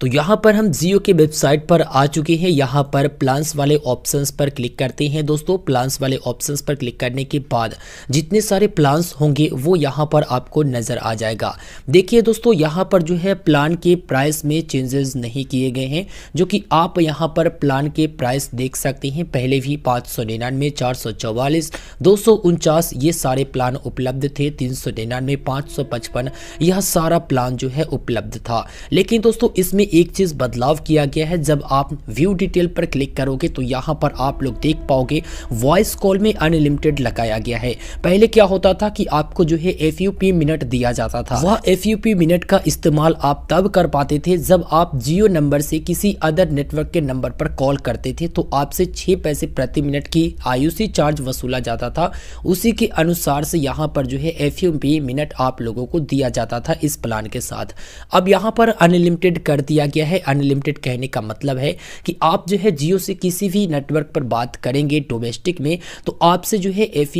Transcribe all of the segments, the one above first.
तो यहाँ पर हम जियो के वेबसाइट पर आ चुके हैं यहाँ पर प्लान्स वाले ऑप्शंस पर क्लिक करते हैं दोस्तों प्लान्स वाले ऑप्शंस पर क्लिक करने के बाद जितने सारे प्लान्स होंगे वो यहाँ पर आपको नज़र आ जाएगा देखिए दोस्तों यहाँ पर जो है प्लान के प्राइस में चेंजेस नहीं किए गए हैं जो कि आप यहाँ पर प्लान के प्राइस देख सकते हैं पहले भी पाँच सौ निन्यानवे चार सौ चौवालीस दो सौ उनचास ये सारे प्लान उपलब्ध थे तीन सौ निन्यानवे पाँच सौ पचपन यह सारा प्लान जो है उपलब्ध था लेकिन दोस्तों इसमें एक चीज़ बदलाव किया गया है जब आप व्यू डिटेल पर क्लिक करोगे तो यहाँ पर आप लोग देख पाओगे वॉइस कॉल में अनलिमिटेड लगाया गया है पहले क्या होता था कि आपको जो है एफ मिनट दिया जाता था वह एफ मिनट का इस्तेमाल आप तब कर पाते थे जब आप जियो नंबर से किसी अदर नेटवर्क के नंबर पर कॉल करते थे तो आपसे छह पैसे प्रति मिनट की आयुषी चार्ज वसूला जाता था उसी के अनुसार से यहाँ पर जो है एफ मिनट आप लोगों को दिया जाता था इस प्लान के साथ अब यहाँ पर अनलिमिटेड कर दिया दिया गया है अनलिमिटेड कहने का मतलब है कि आप जो है जियो से किसी भी नेटवर्क पर बात करेंगे डोमेस्टिक में तो आपसे जो है एफ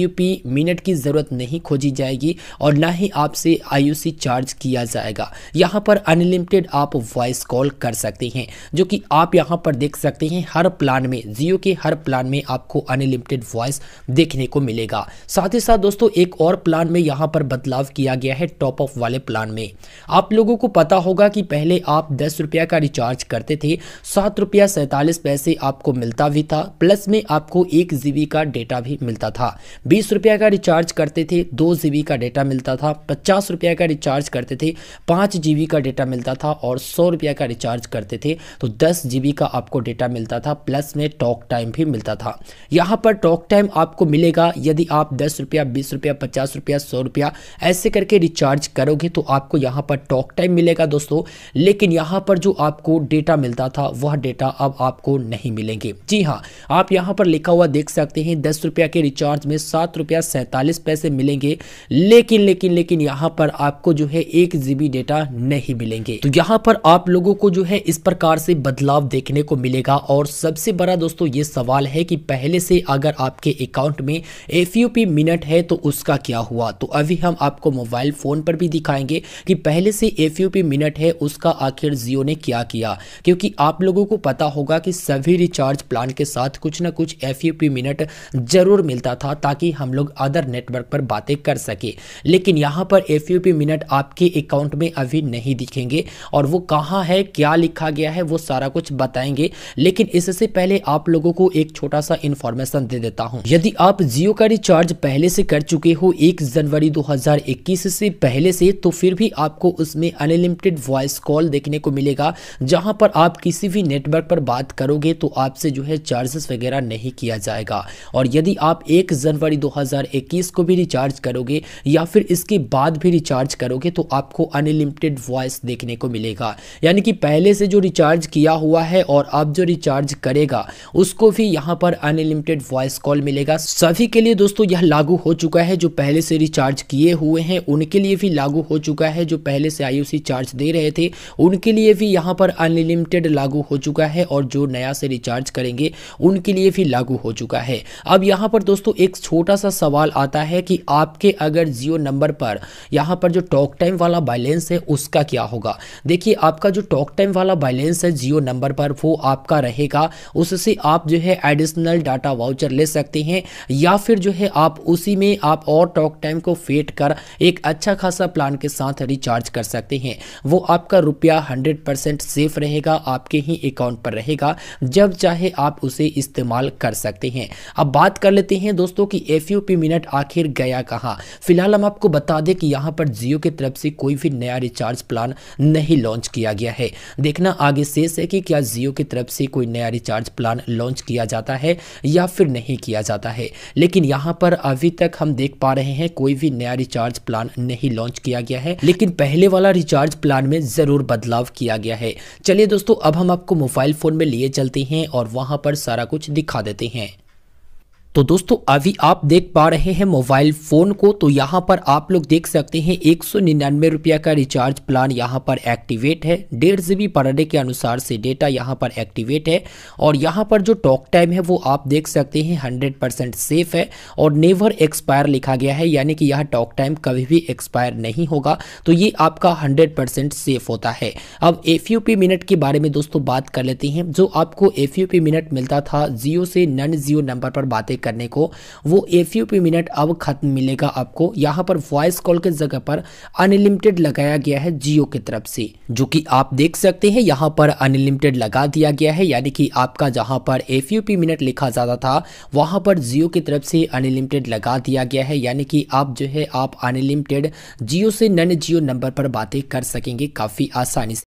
मिनट की ज़रूरत नहीं खोजी जाएगी और ना ही आपसे आई चार्ज किया जाएगा यहाँ पर अनलिमिटेड आप वॉइस कॉल कर सकते हैं जो कि आप यहाँ पर देख सकते हैं हर प्लान में जियो के हर प्लान में आपको अनलिमिटेड वॉइस देखने को मिलेगा साथ ही साथ दोस्तों एक और प्लान में यहाँ पर बदलाव किया गया है टॉप ऑफ वाले प्लान में आप लोगों को पता होगा कि पहले आप दस रुपया का रिचार्ज करते थे सात रुपया सैंतालीस पैसे आपको मिलता भी था प्लस में आपको एक जी का डेटा भी मिलता था बीस रुपया का रिचार्ज करते थे दो जी का डेटा मिलता था पचास रुपया का रिचार्ज करते थे पाँच जी का डेटा मिलता था और सौ रुपया का रिचार्ज करते थे तो दस जी का आपको डेटा मिलता था प्लस में टॉक टाइम भी मिलता था यहाँ पर टॉक टाइम आपको मिलेगा यदि आप दस रुपया बीस रुपया पचास रुपया सौ रुपया ऐसे करके रिचार्ज करोगे तो आपको यहाँ पर टॉक टाइम मिलेगा दोस्तों लेकिन यहाँ पर पर जो आपको डेटा मिलता था वह डेटा अब आपको नहीं मिलेंगे जी हाँ आप यहाँ पर लिखा हुआ देख सकते हैं दस रुपया के रिचार्ज में सात रुपया सैंतालीस पैसे मिलेंगे लेकिन लेकिन लेकिन यहाँ पर आपको जो है एक जीबी डेटा नहीं मिलेंगे तो यहाँ पर आप लोगों को जो है इस प्रकार से बदलाव देखने को मिलेगा और सबसे बड़ा दोस्तों ये सवाल है कि पहले से अगर आपके अकाउंट में एफ मिनट है तो उसका क्या हुआ तो अभी हम आपको मोबाइल फोन पर भी दिखाएंगे कि पहले से एफ मिनट है उसका आखिर जियो ने क्या किया क्योंकि आप लोगों को पता होगा कि सभी रिचार्ज प्लान के साथ कुछ ना कुछ एफ मिनट जरूर मिलता था ताकि हम लोग अदर नेटवर्क पर बातें कर सके लेकिन यहाँ पर एफ मिनट आपके अकाउंट में अभी नहीं दिखेंगे और वो कहाँ है क्या लिखा गया है वो सारा कुछ बताएंगे लेकिन इससे पहले आप लोगों को एक छोटा सा इन्फॉर्मेशन दे देता हूँ यदि आप जियो का रिचार्ज पहले से कर चुके हो एक जनवरी 2021 से पहले से तो फिर भी आपको उसमें अनलिमिटेड वॉइस कॉल देखने को मिलेगा रहेगा जहां पर आप किसी भी नेटवर्क पर बात करोगे तो आपसे जो है चार्जेस वगैरह नहीं किया जाएगा और यदि आप एक जनवरी 2021 को भी रिचार्ज करोगे या फिर इसके बाद भी रिचार्ज करोगे तो आपको अनलिमिटेड वॉइस देखने को मिलेगा यानी कि पहले से जो रिचार्ज किया हुआ है और आप जो रिचार्ज करेगा उसको भी यहाँ पर अनलिमिटेड वॉइस कॉल मिलेगा सभी के लिए दोस्तों यह लागू हो चुका है जो पहले से रिचार्ज किए हुए हैं उनके लिए भी लागू हो चुका है जो पहले से आईओसी चार्ज दे रहे थे उनके लिए भी भी यहाँ पर अनलिमिटेड लागू हो चुका है और जो नया से रिचार्ज करेंगे उनके लिए भी लागू हो चुका है अब यहाँ पर दोस्तों एक छोटा सा सवाल आता है कि आपके अगर जियो नंबर पर यहाँ पर जो टॉक टाइम वाला बैलेंस है उसका क्या होगा देखिए आपका जो टॉक टाइम वाला बैलेंस है जियो नंबर पर वो आपका रहेगा उससे आप जो है एडिशनल डाटा वाउचर ले सकते हैं या फिर जो है आप उसी में आप और टॉक टाइम को फेट कर एक अच्छा खासा प्लान के साथ रिचार्ज कर सकते हैं वो आपका रुपया हंड्रेड परसेंट सेफ रहेगा आपके ही अकाउंट पर रहेगा जब चाहे आप उसे इस्तेमाल कर सकते हैं अब बात कर लेते हैं दोस्तों कि एफ मिनट आखिर गया कहाँ फिलहाल हम आपको बता दें कि यहाँ पर जियो की तरफ से कोई भी नया रिचार्ज प्लान नहीं लॉन्च किया गया है देखना आगे शेष है कि क्या जियो की तरफ से कोई नया रिचार्ज प्लान लॉन्च किया जाता है या फिर नहीं किया जाता है लेकिन यहाँ पर अभी तक हम देख पा रहे हैं कोई भी नया रिचार्ज प्लान नहीं लॉन्च किया गया है लेकिन पहले वाला रिचार्ज प्लान में जरूर बदलाव किया गया है चलिए दोस्तों अब हम आपको मोबाइल फ़ोन में लिए चलते हैं और वहाँ पर सारा कुछ दिखा देते हैं तो दोस्तों अभी आप देख पा रहे हैं मोबाइल फ़ोन को तो यहाँ पर आप लोग देख सकते हैं एक सौ निन्यानवे रुपया का रिचार्ज प्लान यहाँ पर एक्टिवेट है डेढ़ जी बी पर डे के अनुसार से डेटा यहाँ पर एक्टिवेट है और यहाँ पर जो टॉक टाइम है वो आप देख सकते हैं हंड्रेड परसेंट सेफ है और नेवर एक्सपायर लिखा गया है यानी कि यह टॉक टाइम कभी भी एक्सपायर नहीं होगा तो ये आपका हंड्रेड परसेंट सेफ होता है अब एफ यू पी मिनट के बारे में दोस्तों बात कर लेते हैं जो आपको एफ यू पी मिनट मिलता था जियो से नन जियो नंबर पर बातें करने को वो एफ यू पी मिनट अब खत्म मिलेगा आपको यहाँ पर वॉइस कॉल के जगह पर अनलिमिटेड लगाया गया है जियो की तरफ से जो कि आप देख सकते हैं यहाँ पर अनलिमिटेड लगा दिया गया है यानी कि आपका जहाँ पर एफ यू पी मिनट लिखा जाता था वहाँ पर जियो की तरफ से अनलिमिटेड लगा दिया गया है यानी कि आप जो है आप अनलिमिटेड जियो से नन जियो नंबर पर बातें कर सकेंगे काफ़ी आसानी से